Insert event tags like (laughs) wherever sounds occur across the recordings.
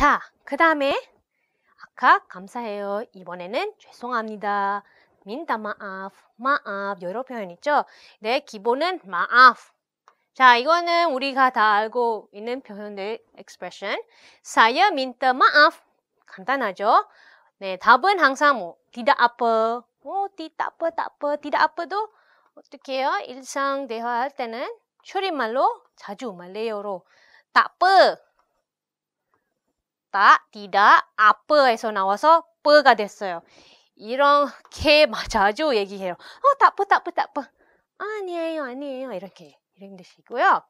자, 그 다음에 아까 감사해요. 이번에는 죄송합니다. 민다 마아프, 마아프 여러 표현 있죠? 네, 기본은 마아프. 자, 이거는 우리가 다 알고 있는 표현들 expression. 사야 민다 마아프. 간단하죠? 네, 답은 항상 뭐 디다 아퍼, 뭐 어, 디다 아퍼, 따퍼, 디다 아퍼도 어떻게 해요? 일상 대화할 때는 줄리말로 자주 말레이어로 따퍼 다, 디다, 아빠에서 나와서 뻐가 됐어요. 이렇게 (laughs) 자주 얘기해요. 어, 따뿌, 따뿌, 따뿌. 아니에요, 아니에요. 이렇게. 이런 뜻이고요.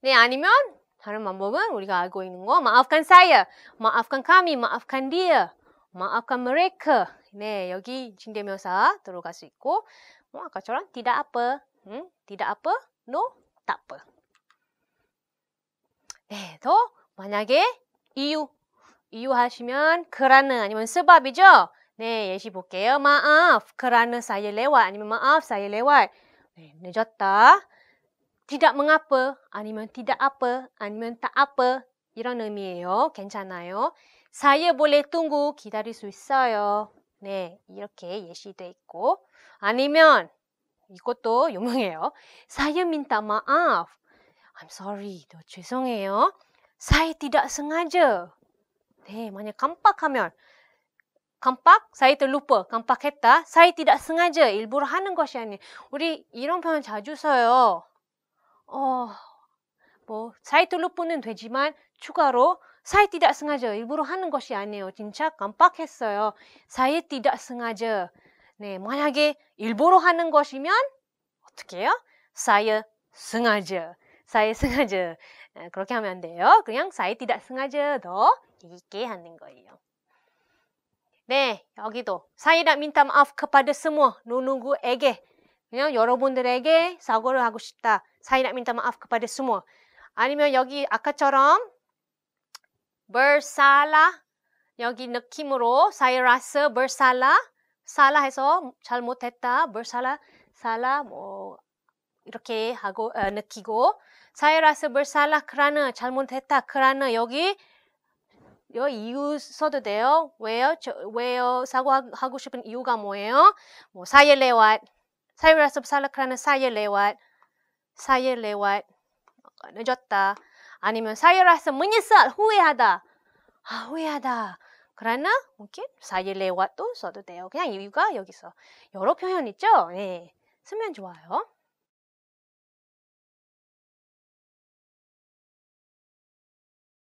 네, 아니면 다른 방법은 우리가 알고 있는 거마아프칸 사이어, a 아프칸 카미, f 아프칸 k 어 m 아프칸 a 레 k a 네, 여기 진대묘사 들어갈 수 있고 뭐 아까처럼 디다, 아 a 응? 디다, 아 a 노, 따 p 네, 더 만약에 이유. 이유 하시면 그라는 아니면 스밥이죠? 네, 예시 볼게요. 마af, 그라는 사이 레와 아니면 마af 사이 레와. 네, 늦었다. t i d 아프 아니면 t i 아프 아니면 t 아프 이런 의미예요. 괜찮아요. 사이에 볼래둥구 기다릴 수 있어요. 네, 이렇게 예시돼 있고 아니면 이것도 (laughs) 유명해요. 사이에 민다마아프 I'm sorry. 죄송해요. Saya tidak sengaja. Eh, mana kampak kamyon. 깜빡 사이트루퍼 깜빡했다 사이티다 승하지 일부러 하는 것이 아닌 우리 이런 표현 자주 써요 어뭐 사이트루퍼는 되지만 추가로 사이티다 승하지 일부러 하는 것이 아니에요 진짜 깜빡했어요 사이티다 승하지 네 만약에 일부러 하는 것이면 어떻게 해요 사이 승하지 saya sengaja. 그렇게 하면 안 돼요. 그냥 saya tidak sengaja 더 있게 하는 거예요. 네, 여기도 saya tidak minta maaf kepada semua 누누구에게 그냥 여러분들에게 사과를 하고 싶다. saya tidak minta maaf kepada semua. 아니면 여기 아까처럼 bersalah 여기 느낌으로 saya rasa bersalah 사라 해서 잘 못했다 bersalah 사라 뭐 이렇게 하고 어, 느끼고 사이라스 불살라 크라느 잘못했다 크라느 여기 요 이유 써도 돼요. 왜요? 저, 왜요? 사과하고 싶은 이유가 뭐예요? 뭐 사일레왓, 사유라스 살라크라나 사일레왓, 사일레왓 어, 늦었다. 아니면 사유라스 문이살 후회하다. 아 후회하다. 그러나 오케이 사일레왓도 써도 돼요. 그냥 이유가 여기서 여러 표현 있죠. 네, 쓰면 좋아요.